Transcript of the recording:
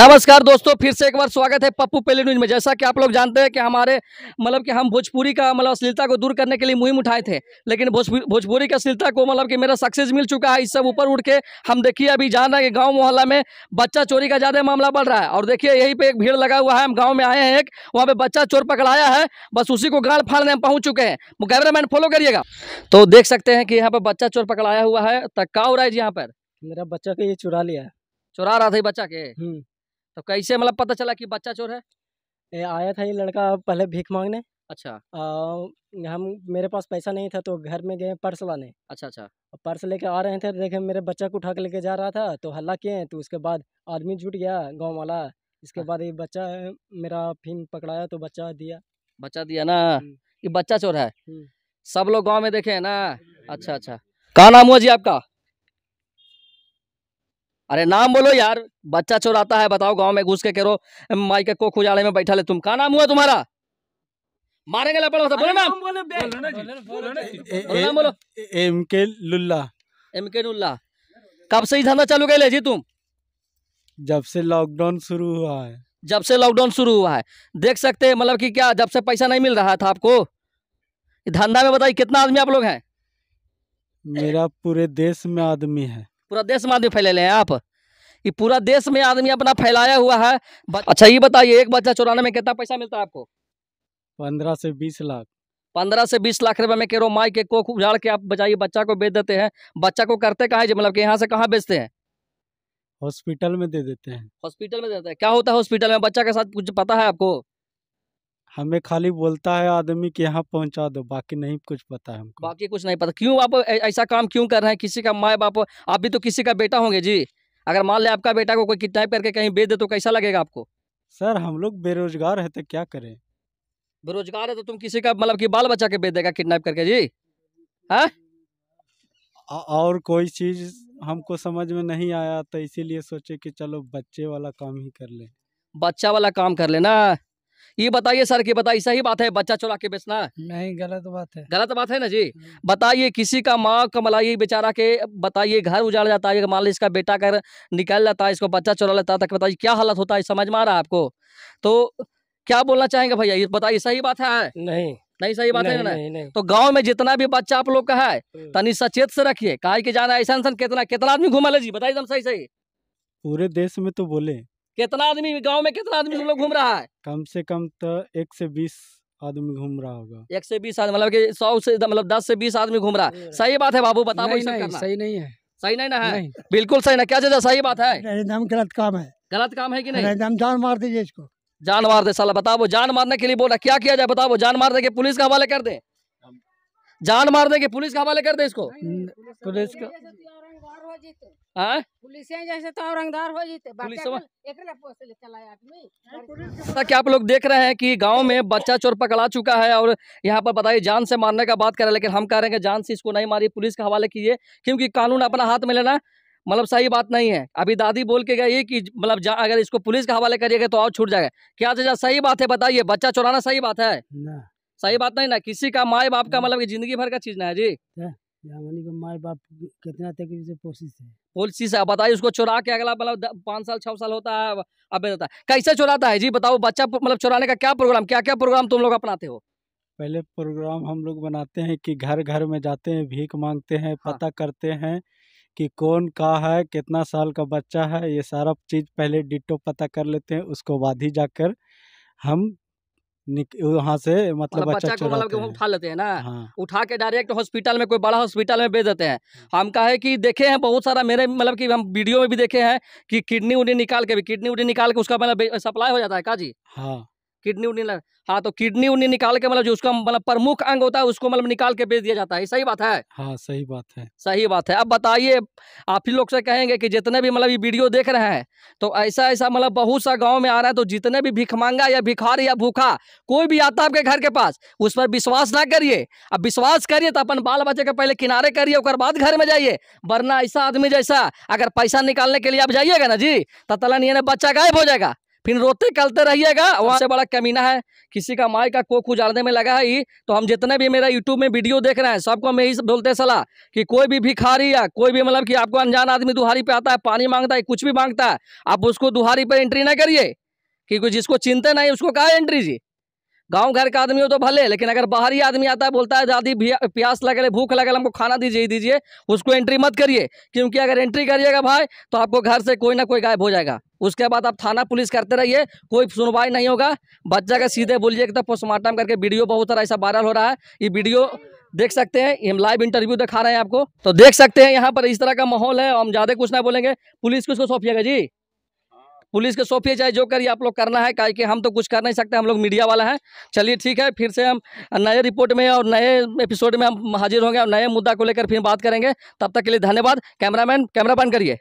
नमस्कार दोस्तों फिर से एक बार स्वागत है पप्पू पेली न्यूज में जैसा कि आप लोग जानते हैं कि हमारे मतलब कि हम भोजपुरी का मतलब अश्लीलता को दूर करने के लिए मुहिम उठाए थे लेकिन भोजपुरी की अश्लीलता को मतलब कि मेरा सक्सेस मिल चुका है इस सब ऊपर उठ के हम देखिए अभी जान रहे हैं कि गाँव मोहल्ला में बच्चा चोरी का ज़्यादा मामला बढ़ रहा है और देखिए यही पे एक भीड़ लगा हुआ है हम गाँव में आए हैं एक वहाँ पर बच्चा चोर पकड़ाया है बस उसी को गाड़ फाड़ने हम पहुँच चुके हैं मैन फॉलो करिएगा तो देख सकते हैं कि यहाँ पर बच्चा चोर पकड़ाया हुआ है का हो रहा है जी यहाँ पर मेरा बच्चा के ये चुरा लिया है चुरा रहा था बच्चा के हम्म। तो कैसे मतलब पता चला कि बच्चा चोर है ए, आया था ये लड़का पहले भीख मांगने अच्छा आ, हम मेरे पास पैसा नहीं था तो घर में गए पर्स लाने अच्छा अच्छा पर्स लेके आ रहे थे देखे मेरे बच्चा को उठा के लेके जा रहा था तो हल्ला किए तो उसके बाद आदमी जुट गया गाँव वाला इसके हाँ। बाद ये बच्चा मेरा फिन पकड़ाया तो बच्चा दिया बच्चा दिया ना हम्म। ये बच्चा चोर है हम्म। सब लोग गाँव में देखे है ना हम्म। अच्छा अच्छा कहा नाम हुआ जी आपका अरे नाम बोलो यार बच्चा चोराता है बताओ गांव में घुस के करो माई के कोख उजाड़े में बैठा ले तुम कहा नाम हुआ तुम्हारा मारेंगे लपड़ बोलो नाम बोलो नाम एम के लुल्ला एम के लुल्ला कब से ही धंधा चालू कर जी तुम जब से लॉकडाउन शुरू हुआ है जब से लॉकडाउन शुरू हुआ है देख सकते हैं मतलब कि क्या जब से पैसा नहीं मिल रहा था आपको धंधा में बताइए कितना आदमी आप लोग हैं मेरा पूरे देश में आदमी है पूरा देश में आदमी फैले हैं आप ये पूरा देश में आदमी अपना फैलाया हुआ है अच्छा ये बताइए एक बच्चा चुराने में कितना पैसा मिलता है आपको पंद्रह से बीस लाख पंद्रह से बीस लाख रुपए में केरो माई के कोख उजाड़ के आप बचाइए बच्चा को बेच देते हैं बच्चा को करते कहा है मतलब कि यहाँ से कहाँ बेचते हैं हॉस्पिटल में दे देते हैं हॉस्पिटल में देते हैं क्या होता है हॉस्पिटल में बच्चा के साथ कुछ पता है आपको हमें खाली बोलता है आदमी कि यहाँ पहुँचा दो बाकी नहीं कुछ पता है हमको बाकी कुछ नहीं पता क्यों आप ऐसा काम क्यों कर रहे हैं किसी का माए बाप आप भी तो किसी का बेटा होंगे जी अगर मान लें आपका बेटा को कोई किडनैप करके कहीं बेच दे तो कैसा लगेगा आपको सर हम लोग बेरोजगार है तो क्या करें बेरोजगार है तो तुम किसी का मतलब कि बाल बच्चा के बेच देगा किडनैप करके जी है हाँ? और कोई चीज़ हमको समझ में नहीं आया तो इसीलिए सोचे कि चलो बच्चे वाला काम ही कर ले बच्चा वाला काम कर लेना ये बताइए सर की बताइए सही बात है बच्चा चुरा के बेचना नहीं गलत बात है गलत बात है ना जी हम्म। बताइए किसी का माँ कमलाई बेचारा के बताइए घर उजाड़ जाता है मान लीजिए इसका बेटा कर निकल जाता है इसको बच्चा चुरा लेता है तो बताइए क्या हालत होता है समझ में आ रहा है आपको तो क्या बोलना चाहेंगे भैया ये बताइए सही बात है नहीं नहीं सही बात नहीं, है ना नहीं, नहीं। तो गांव में जितना भी बच्चा आप लोग का है हम्म। तनी सचेत से रखिए कहा कि जाना ऐसा कितना कितना आदमी घूमा ले जी बताइए सही सही पूरे देश में तो बोले कितना आदमी गांव में कितना आदमी लोग घूम रहा है कम से कम तो एक से बीस आदमी घूम रहा होगा एक से बीस आदमी मतलब कि सौ से मतलब दस से बीस आदमी घूम रहा है सही बात है बाबू बताओ नहीं, सही नहीं है सही नहीं ना है बिल्कुल सही ना क्या चीज सही बात है गलत काम है गलत काम है कि नहीं जान मार दीजिए इसको जान मार दे साला बताओ जान मारने के लिए बोल रहा क्या किया जाए बताओ जान मार दे के पुलिस का हवाले कर दे जान मार देंगे पुलिस का हवाले कर दे इसको पुलिस का तो हाँ? तो कि आप लोग देख रहे हैं कि गांव में बच्चा चोर पकड़ा चुका है और यहाँ पर बताइए जान से मारने का बात कर रहे हैं लेकिन हम कह रहे हैं कि जान से इसको नहीं मारी पुलिस के हवाले कीजिए क्योंकि कानून अपना हाथ में लेना मतलब सही बात नहीं है अभी दादी बोल के गई कि मतलब अगर इसको पुलिस के हवाले करिएगा तो और छूट जाएगा क्या सही बात है बताइए बच्चा चोराना सही बात है सही बात नहीं ना किसी का माए बाप का हाँ। मतलब जिंदगी भर का चीज ना है जी माए बाप कितना तक कोशिश है बताइए उसको चुरा के अगला मतलब पाँच साल छः साल होता है अब देता है कैसे चुराता है जी बताओ बच्चा मतलब चुराने का क्या प्रोग्राम क्या क्या प्रोग्राम तुम लोग अपनाते हो पहले प्रोग्राम हम लोग बनाते हैं कि घर घर में जाते हैं भीख मांगते हैं हाँ। पता हाँ। करते हैं कि कौन का है कितना साल का बच्चा है ये सारा चीज़ पहले डिटो पता कर लेते हैं उसको बाद ही जाकर हम वहाँ से मतलब, मतलब, बच्चा, बच्चा को मतलब उठा लेते हैं ना हाँ। उठा के डायरेक्ट हॉस्पिटल में कोई बड़ा हॉस्पिटल में भेज देते हैं हाँ। हम कहा है कि देखे हैं बहुत सारा मेरे मतलब कि हम वीडियो में भी देखे हैं कि किडनी उडनी निकाल के भी किडनी उडनी निकाल के उसका मतलब सप्लाई हो जाता है का जी हाँ किडनी उडनी हाँ तो किडनी उडनी निकाल के मतलब जो उसका मतलब प्रमुख अंग होता है उसको मतलब निकाल के बेच दिया जाता है सही बात है हाँ सही बात है सही बात है अब बताइए आप ही लोग से कहेंगे कि जितने भी मतलब ये वीडियो देख रहे हैं तो ऐसा ऐसा मतलब बहुत सा गाँव में आ रहा है तो जितने भी भिख मांगा या भिखार या भूखा कोई भी आता है आपके घर के पास उस पर विश्वास ना करिए अब विश्वास करिए तो अपन बाल बच्चे के पहले किनारे करिए और बाद घर में जाइए वरना ऐसा आदमी जैसा अगर पैसा निकालने के लिए आप जाइएगा ना जी तो तला नहीं बच्चा गायब हो जाएगा फिर रोते कलते रहिएगा हाँ। वहाँ से बड़ा कमीना है किसी का माई का कोख उजाड़ने में लगा है ही तो हम जितने भी मेरा यूट्यूब में वीडियो देख रहे हैं सबको हम यही बोलते सलाह कि कोई भी भिखारी या कोई भी मतलब कि आपको अनजान आदमी दुहारी पे आता है पानी मांगता है कुछ भी मांगता है आप उसको दुहारी पर एंट्री ना करिए कि जिसको चिंता नहीं उसको कहा एंट्री जी गांव घर का आदमी हो तो भले लेकिन अगर बाहरी आदमी आता है बोलता है दादी प्यास लगे भूख लगे हमको खाना दीजिए ही दीजिए उसको एंट्री मत करिए क्योंकि अगर एंट्री करिएगा भाई तो आपको घर से कोई ना कोई गायब हो जाएगा उसके बाद आप थाना पुलिस करते रहिए कोई सुनवाई नहीं होगा बच्चा का सीधे बोलिए कि तब पोस्टमार्टम करके वीडियो बहुत सारा ऐसा वायरल हो रहा है ये वीडियो देख सकते हैं हम लाइव इंटरव्यू दिखा रहे हैं आपको तो देख सकते हैं यहाँ पर इस तरह का माहौल है हम ज़्यादा कुछ ना बोलेंगे पुलिस को उसको सौंपिएगा जी पुलिस के सौंपिए चाहे जो करिए आप लोग करना है क्या कि हम तो कुछ कर नहीं सकते हम लोग मीडिया वाला है चलिए ठीक है फिर से हम नए रिपोर्ट में और नए एपिसोड में हम हाजिर होंगे और नए मुद्दा को लेकर फिर बात करेंगे तब तक के लिए धन्यवाद कैमरामैन कैमरा बंद करिए